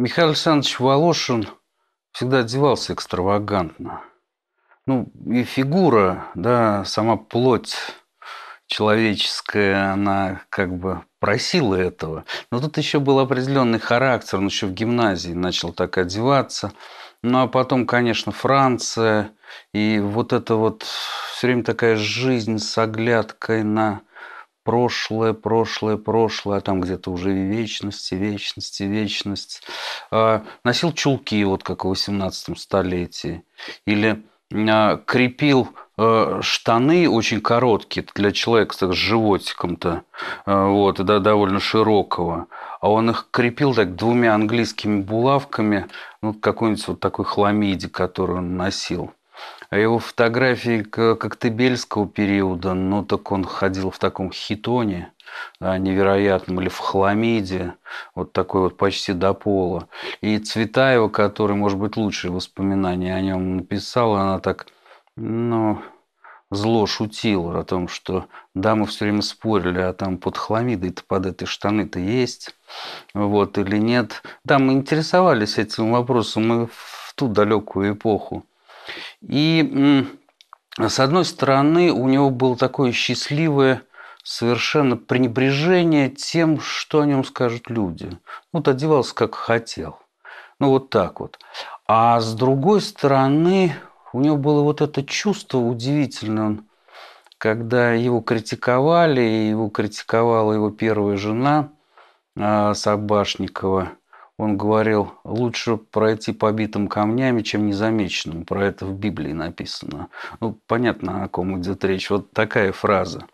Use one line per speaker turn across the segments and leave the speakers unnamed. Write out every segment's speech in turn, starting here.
Михаил Александрович Волошин всегда одевался экстравагантно. Ну, и фигура, да, сама плоть человеческая, она как бы просила этого. Но тут еще был определенный характер, он еще в гимназии начал так одеваться. Ну, а потом, конечно, Франция, и вот это вот все время такая жизнь с оглядкой на прошлое, прошлое, прошлое, а там где-то уже вечности, вечности, вечность. А, носил чулки вот как в 18 столетии. Или а, крепил э, штаны очень короткие для человека так, с животиком-то, э, вот, да, довольно широкого. А он их крепил так двумя английскими булавками, ну, какой-нибудь вот такой хламиди, который он носил. А его фотографии коктебельского периода, ну так он ходил в таком хитоне да, невероятном, или в хламиде, вот такой вот почти до пола. И Цветаева, который, может быть, лучшие воспоминания о нем написала, она так, ну, зло шутила о том, что дамы все время спорили, а там под хламидой-то, под этой штаны-то есть, вот, или нет. Да, мы интересовались этим вопросом мы в ту далекую эпоху. И с одной стороны, у него было такое счастливое совершенно пренебрежение тем, что о нем скажут люди. Вот одевался, как хотел. Ну, вот так вот. А с другой стороны, у него было вот это чувство удивительное. когда его критиковали, его критиковала его первая жена а, Собашникова, он говорил, лучше пройти побитым камнями, чем незамеченным. Про это в Библии написано. Ну, понятно, о ком идет речь. Вот такая фраза.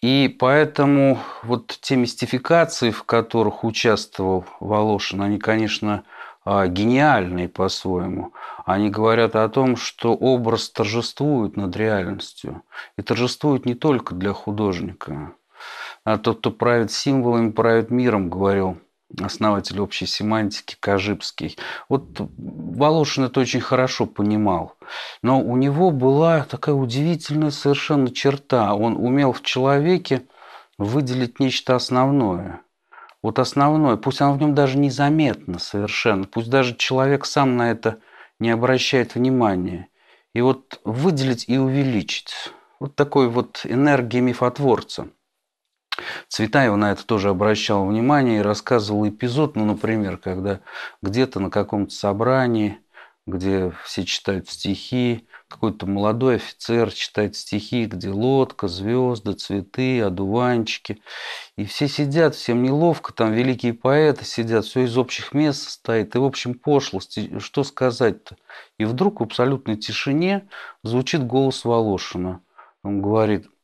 И поэтому вот те мистификации, в которых участвовал Волошин, они, конечно, а, гениальные по-своему. Они говорят о том, что образ торжествует над реальностью. И торжествует не только для художника. А тот, кто правит символами, правит миром, говорил основатель общей семантики Кожибский. Вот Волошин это очень хорошо понимал. Но у него была такая удивительная совершенно черта. Он умел в человеке выделить нечто основное. Вот основное, пусть оно в нем даже незаметно совершенно, пусть даже человек сам на это не обращает внимания. И вот выделить и увеличить. Вот такой вот энергия мифотворца – Цветаева на это тоже обращал внимание и рассказывал эпизод, ну, например, когда где-то на каком-то собрании, где все читают стихи, какой-то молодой офицер читает стихи, где лодка, звезды, цветы, одуванчики. И все сидят, всем неловко, там великие поэты сидят, все из общих мест стоит. И, в общем, пошлость, что сказать-то? И вдруг в абсолютной тишине звучит голос Волошина. Он говорит –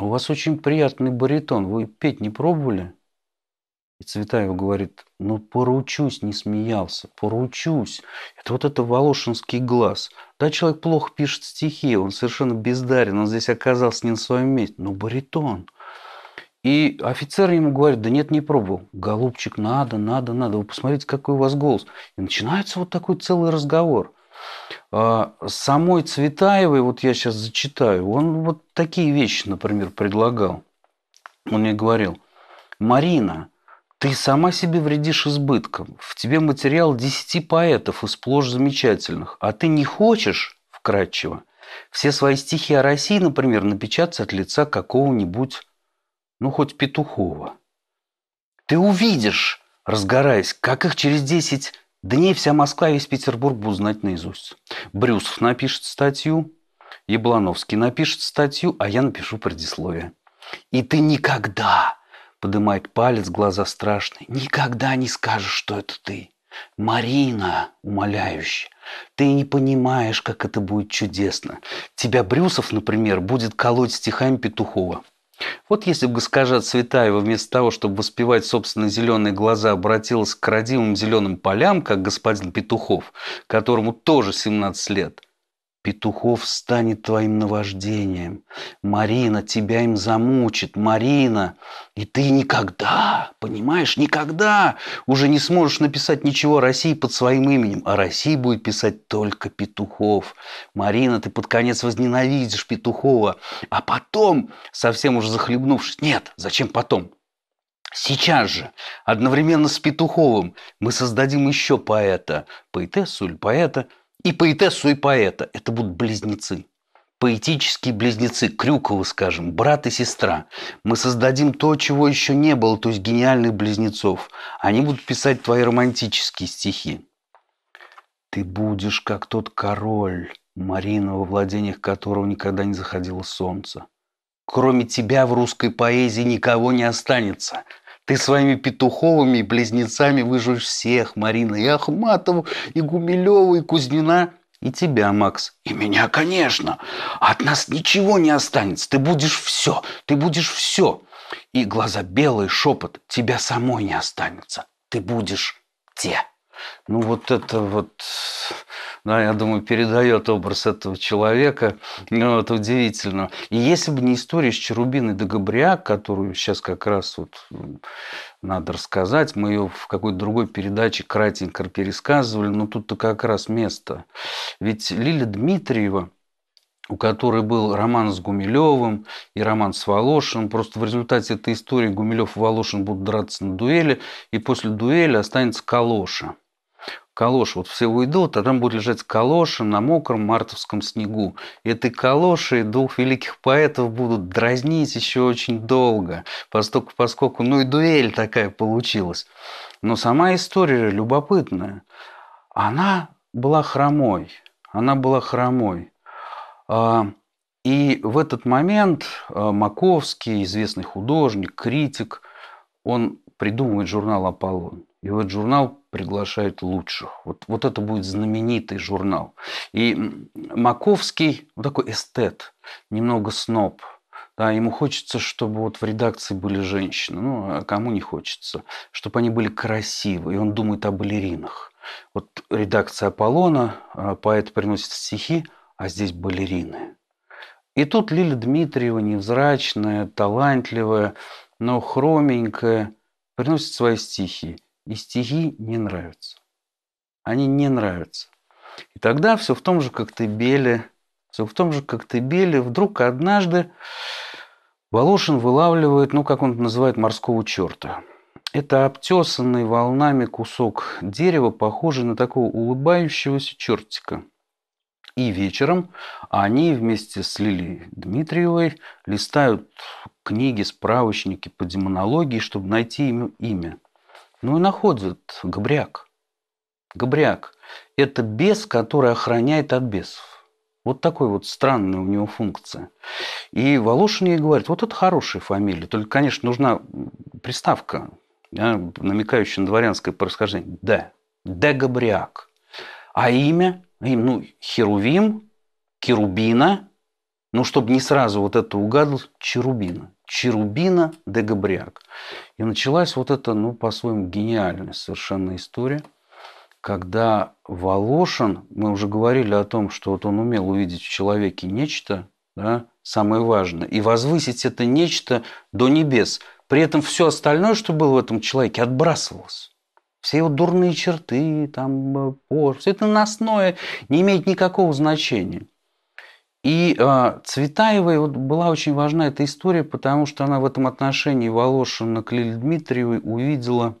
у вас очень приятный баритон, вы петь не пробовали? И Цветаева говорит, ну поручусь, не смеялся, поручусь. Это вот это волошинский глаз. Да, человек плохо пишет стихи, он совершенно бездарен, он здесь оказался не на своем месте, но баритон. И офицер ему говорит, да нет, не пробовал. Голубчик, надо, надо, надо, вы посмотрите, какой у вас голос. И начинается вот такой целый разговор – а, самой Цветаевой, вот я сейчас зачитаю, он вот такие вещи, например, предлагал. Он мне говорил, Марина, ты сама себе вредишь избытком. В тебе материал десяти поэтов и сплошь замечательных. А ты не хочешь, вкратчиво, все свои стихи о России, например, напечатать от лица какого-нибудь, ну, хоть Петухова. Ты увидишь, разгораясь, как их через десять Дней вся Москва весь Петербург будут знать наизусть. Брюсов напишет статью, Яблановский напишет статью, а я напишу предисловие. И ты никогда, поднимает палец, глаза страшные, никогда не скажешь, что это ты. Марина, умоляюще, ты не понимаешь, как это будет чудесно. Тебя Брюсов, например, будет колоть стихами Петухова. Вот если бы госпожа Цветаева вместо того, чтобы воспевать собственные зеленые глаза, обратилась к родимым зеленым полям, как господин Петухов, которому тоже 17 лет – Петухов станет твоим наваждением. Марина тебя им замучит. Марина, и ты никогда, понимаешь, никогда уже не сможешь написать ничего России под своим именем. А России будет писать только Петухов. Марина, ты под конец возненавидишь Петухова. А потом, совсем уже захлебнувшись, нет, зачем потом? Сейчас же, одновременно с Петуховым, мы создадим еще поэта, поэтессу или поэта – и поэтессу, и поэта. Это будут близнецы. Поэтические близнецы, Крюкова, скажем, брат и сестра. Мы создадим то, чего еще не было, то есть гениальных близнецов. Они будут писать твои романтические стихи. Ты будешь как тот король, Марина, во владениях которого никогда не заходило солнце. Кроме тебя в русской поэзии никого не останется. Ты своими петуховыми и близнецами выживешь всех, Марина, и Ахматову, и Гумилеву, и Кузьмина, и тебя, Макс. И меня, конечно. А от нас ничего не останется. Ты будешь все. Ты будешь все. И глаза белые, шепот. Тебя самой не останется. Ты будешь те. Ну вот это вот да, ну, я думаю, передает образ этого человека. Ну, это удивительно. И если бы не история с Черубиной до Габриак, которую сейчас как раз вот надо рассказать, мы ее в какой-то другой передаче кратенько пересказывали, но тут-то как раз место. Ведь Лиля Дмитриева, у которой был роман с Гумилевым и роман с Волошиным. Просто в результате этой истории Гумилев и Волошин будут драться на дуэли, и после дуэли останется Калоша – Калоши, Вот все уйдут, а там будут лежать калоши на мокром мартовском снегу. И этой калоши двух великих поэтов будут дразнить еще очень долго, поскольку, поскольку ну и дуэль такая получилась. Но сама история любопытная. Она была хромой. Она была хромой. А, и в этот момент а, Маковский, известный художник, критик, он придумывает журнал «Аполлон». И вот журнал приглашает лучших. Вот, вот это будет знаменитый журнал. И Маковский вот ну, такой эстет, немного сноб. Да, ему хочется, чтобы вот в редакции были женщины. Ну, а кому не хочется? Чтобы они были красивы. И он думает о балеринах. Вот редакция «Аполлона», а, поэт приносит стихи, а здесь балерины. И тут Лиля Дмитриева, невзрачная, талантливая, но хроменькая, приносит свои стихи. И стихи не нравятся. Они не нравятся. И тогда все в том же Коктебеле, все в том же Коктебеле вдруг однажды Волошин вылавливает, ну, как он это называет, морского черта. Это обтесанный волнами кусок дерева, похожий на такого улыбающегося чертика. И вечером они вместе с Лилией Дмитриевой листают книги, справочники по демонологии, чтобы найти ему имя. Ну и находит габряк. Габряк – это бес, который охраняет от бесов. Вот такой вот странная у него функция. И Волошин ей говорит, вот это хорошая фамилия, только, конечно, нужна приставка, намекающая на дворянское происхождение. Да, да Габриак. А имя? Им, ну, Херувим, Керубина. Ну, чтобы не сразу вот это угадал, Черубина. Черубина де Габриак. И началась вот эта, ну, по-своему, гениальная совершенно история, когда Волошин, мы уже говорили о том, что вот он умел увидеть в человеке нечто, да, самое важное, и возвысить это нечто до небес. При этом все остальное, что было в этом человеке, отбрасывалось. Все его дурные черты, там, э, пор, все это носное, не имеет никакого значения. И э, Цветаевой вот была очень важна эта история, потому что она в этом отношении Волошина к Лиле Дмитриевой увидела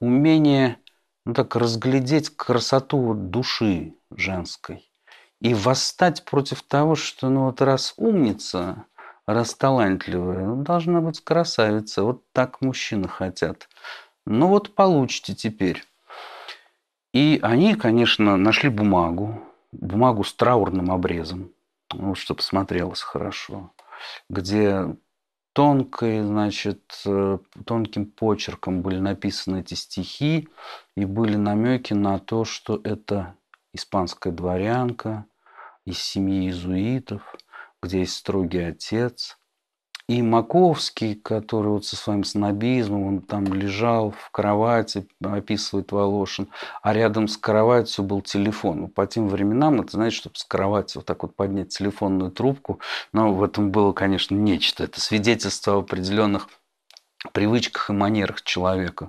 умение ну, так, разглядеть красоту души женской и восстать против того, что ну вот раз умница, раз талантливая, ну, должна быть красавица. Вот так мужчины хотят. Ну вот получите теперь. И они, конечно, нашли бумагу, бумагу с траурным обрезом, вот, чтобы смотрелось хорошо, где тонкой, значит, э, тонким почерком были написаны эти стихи и были намеки на то, что это испанская дворянка из семьи иезуитов, где есть строгий отец – и Маковский, который вот со своим снобизмом, он там лежал в кровати, описывает Волошин, а рядом с кроватью был телефон. Ну, по тем временам, это значит, чтобы с кровати вот так вот поднять телефонную трубку, но в этом было, конечно, нечто. Это свидетельство о определенных привычках и манерах человека.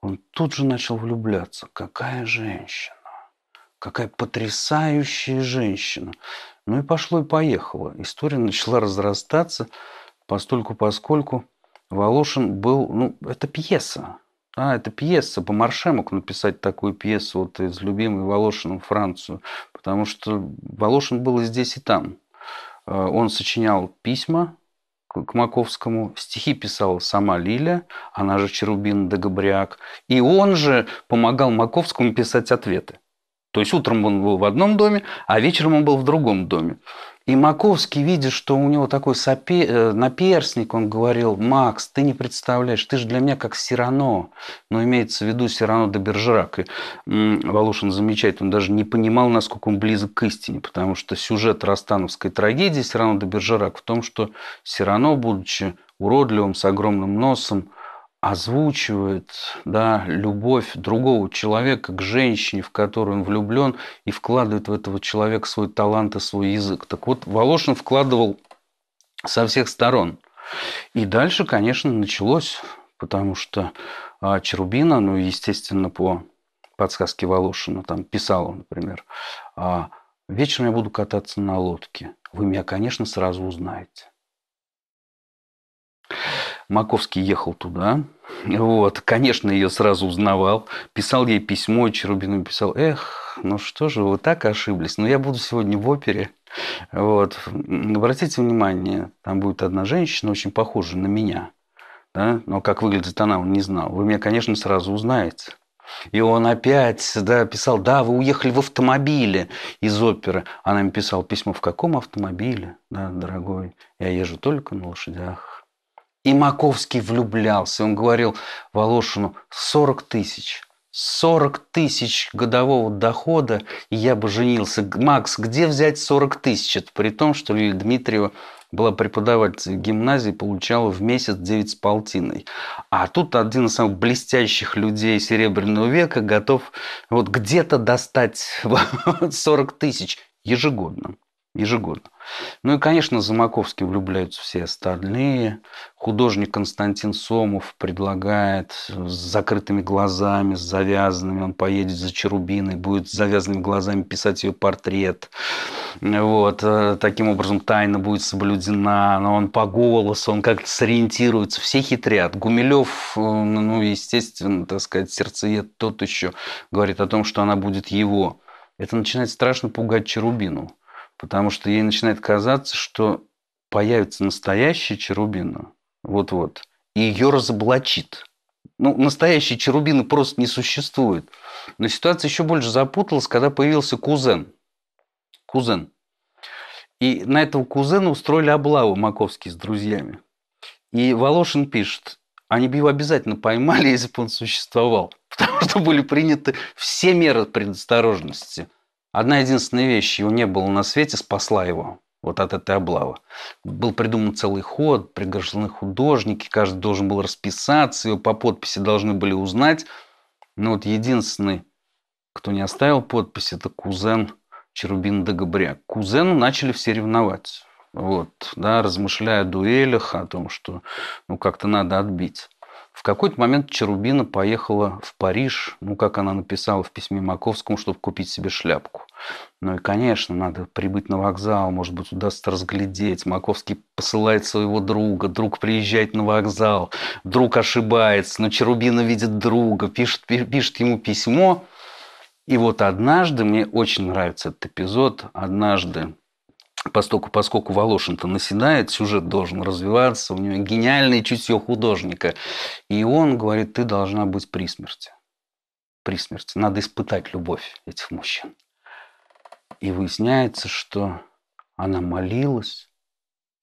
Он тут же начал влюбляться. Какая женщина! Какая потрясающая женщина! Ну и пошло и поехало. История начала разрастаться. Постольку, поскольку Волошин был, ну, это пьеса. А, это пьеса, по Марше мог написать такую пьесу вот из любимой Волошиным Францию, потому что Волошин был и здесь, и там. Э, он сочинял письма к Маковскому, стихи писала сама Лиля, она же Черубин Дагобряк, и он же помогал Маковскому писать ответы. То есть утром он был в одном доме, а вечером он был в другом доме. И Маковский, видя, что у него такой сопе... Э, наперстник, он говорил, Макс, ты не представляешь, ты же для меня как Сирано. Но имеется в виду Сирано де Бержерак. И Волошин замечает, он даже не понимал, насколько он близок к истине, потому что сюжет Ростановской трагедии Сирано де Бержерак в том, что Сирано, будучи уродливым, с огромным носом, озвучивает да, любовь другого человека к женщине, в которую он влюблен, и вкладывает в этого человека свой талант и свой язык. Так вот, Волошин вкладывал со всех сторон. И дальше, конечно, началось, потому что а, Черубина, ну, естественно, по подсказке Волошина, там писала, например, «А, «Вечером я буду кататься на лодке. Вы меня, конечно, сразу узнаете». Маковский ехал туда. Вот, конечно, ее сразу узнавал. Писал ей письмо, Черубину писал, эх, ну что же, вы так ошиблись. Но ну, я буду сегодня в опере. Вот. Обратите внимание, там будет одна женщина, очень похожая на меня. Да? Но как выглядит она, он не знал. Вы меня, конечно, сразу узнаете. И он опять да, писал, да, вы уехали в автомобиле из оперы. Она им писала письмо, в каком автомобиле, да, дорогой, я езжу только на лошадях. И Маковский влюблялся. Он говорил Волошину 40 тысяч. 40 тысяч годового дохода, и я бы женился. Макс, где взять 40 тысяч? Это при том, что Лилия Дмитриева была преподаватель гимназии, получала в месяц 9 с полтиной. А тут один из самых блестящих людей Серебряного века готов вот где-то достать 40 тысяч ежегодно ежегодно. Ну и, конечно, Замаковский влюбляются все остальные. Художник Константин Сомов предлагает с закрытыми глазами, с завязанными. Он поедет за Черубиной, будет с завязанными глазами писать ее портрет. Вот. Э, таким образом, тайна будет соблюдена. Но он по голосу, он как-то сориентируется. Все хитрят. Гумилев, э, ну, естественно, так сказать, сердцеед тот еще говорит о том, что она будет его. Это начинает страшно пугать Черубину потому что ей начинает казаться, что появится настоящая Черубина, вот-вот, и ее разоблачит. Ну, настоящие Черубины просто не существует. Но ситуация еще больше запуталась, когда появился кузен. Кузен. И на этого кузена устроили облаву Маковский с друзьями. И Волошин пишет, они бы его обязательно поймали, если бы он существовал, потому что были приняты все меры предосторожности – Одна единственная вещь, его не было на свете, спасла его вот от этой облавы. Был придуман целый ход, приглашены художники, каждый должен был расписаться, его по подписи должны были узнать. Но вот единственный, кто не оставил подпись, это кузен Черубин Дагобря. Кузену начали все ревновать. Вот, да, размышляя о дуэлях, о том, что ну как-то надо отбить. В какой-то момент Черубина поехала в Париж, ну, как она написала в письме Маковскому, чтобы купить себе шляпку. Ну и, конечно, надо прибыть на вокзал, может быть, удастся разглядеть. Маковский посылает своего друга, друг приезжает на вокзал, друг ошибается, но Черубина видит друга, пишет, пишет ему письмо. И вот однажды, мне очень нравится этот эпизод, однажды Поскольку, поскольку Волошин-то наседает, сюжет должен развиваться, у него гениальное чутье художника. И он говорит, ты должна быть при смерти. При смерти. Надо испытать любовь этих мужчин. И выясняется, что она молилась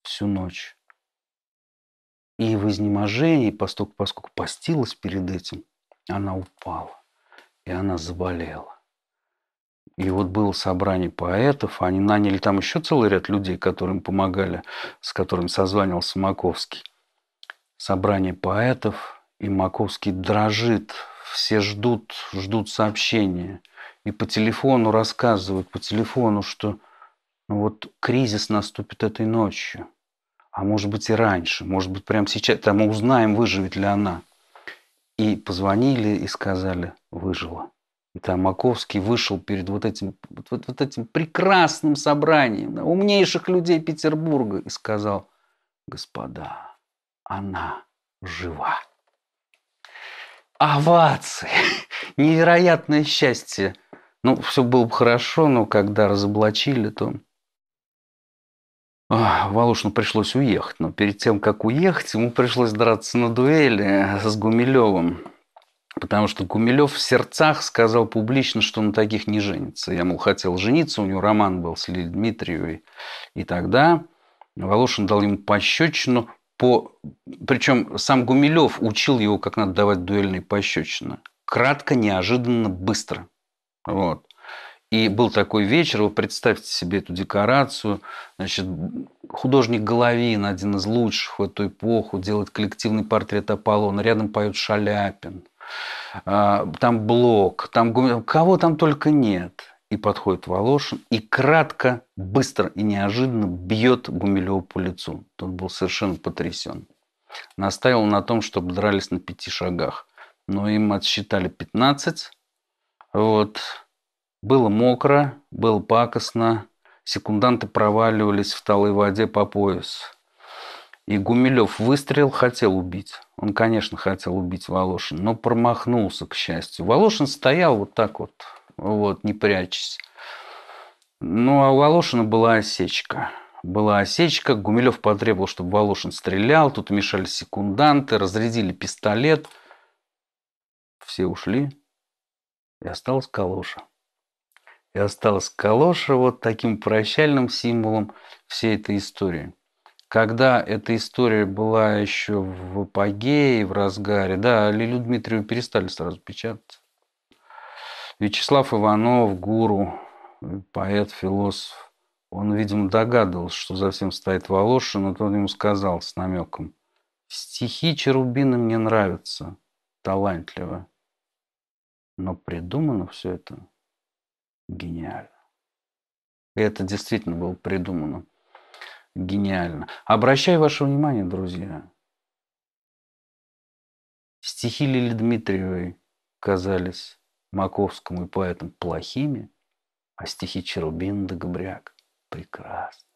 всю ночь. И в изнеможении, поскольку, поскольку постилась перед этим, она упала. И она заболела. И вот было собрание поэтов, они наняли там еще целый ряд людей, которым помогали, с которыми созванивался Маковский. Собрание поэтов, и Маковский дрожит, все ждут, ждут сообщения. И по телефону рассказывают, по телефону, что ну вот кризис наступит этой ночью. А может быть и раньше, может быть прямо сейчас. Там узнаем, выживет ли она. И позвонили и сказали, выжила там Маковский вышел перед вот этим, вот, вот, этим прекрасным собранием умнейших людей Петербурга и сказал, господа, она жива. Овации! Невероятное счастье! Ну, все было бы хорошо, но когда разоблачили, то... А, Волошину пришлось уехать, но перед тем, как уехать, ему пришлось драться на дуэли с Гумилевым. Потому что Гумилев в сердцах сказал публично, что на таких не женится. Я, мол, хотел жениться, у него роман был с Лилией Дмитриевой. И тогда Волошин дал ему пощечину, по... причем сам Гумилев учил его, как надо давать дуэльные пощечины. Кратко, неожиданно, быстро. Вот. И был такой вечер, вы представьте себе эту декорацию. Значит, художник Головин, один из лучших в эту эпоху, делает коллективный портрет Аполлона. Рядом поет Шаляпин. А, там Блок, там кого там только нет. И подходит Волошин и кратко, быстро и неожиданно бьет Гумилева по лицу. Тот был совершенно потрясен. Настаивал на том, чтобы дрались на пяти шагах. Но им отсчитали 15. Вот. Было мокро, было пакостно. Секунданты проваливались в талой воде по пояс. И Гумилев выстрел, хотел убить. Он, конечно, хотел убить Волошин, но промахнулся, к счастью. Волошин стоял вот так вот, вот, не прячась. Ну, а у Волошина была осечка. Была осечка, Гумилев потребовал, чтобы Волошин стрелял, тут мешали секунданты, разрядили пистолет. Все ушли, и осталась калоша. И осталась калоша вот таким прощальным символом всей этой истории – когда эта история была еще в апогее, в разгаре, да, Лилю Дмитриеву перестали сразу печатать. Вячеслав Иванов, гуру, поэт, философ, он, видимо, догадывался, что за всем стоит Волошин, но тот ему сказал с намеком, стихи Черубина мне нравятся, талантливо, но придумано все это гениально. И это действительно было придумано гениально. Обращаю ваше внимание, друзья. Стихи Лили Дмитриевой казались Маковскому и поэтам плохими, а стихи Черубин да Габряк прекрасны.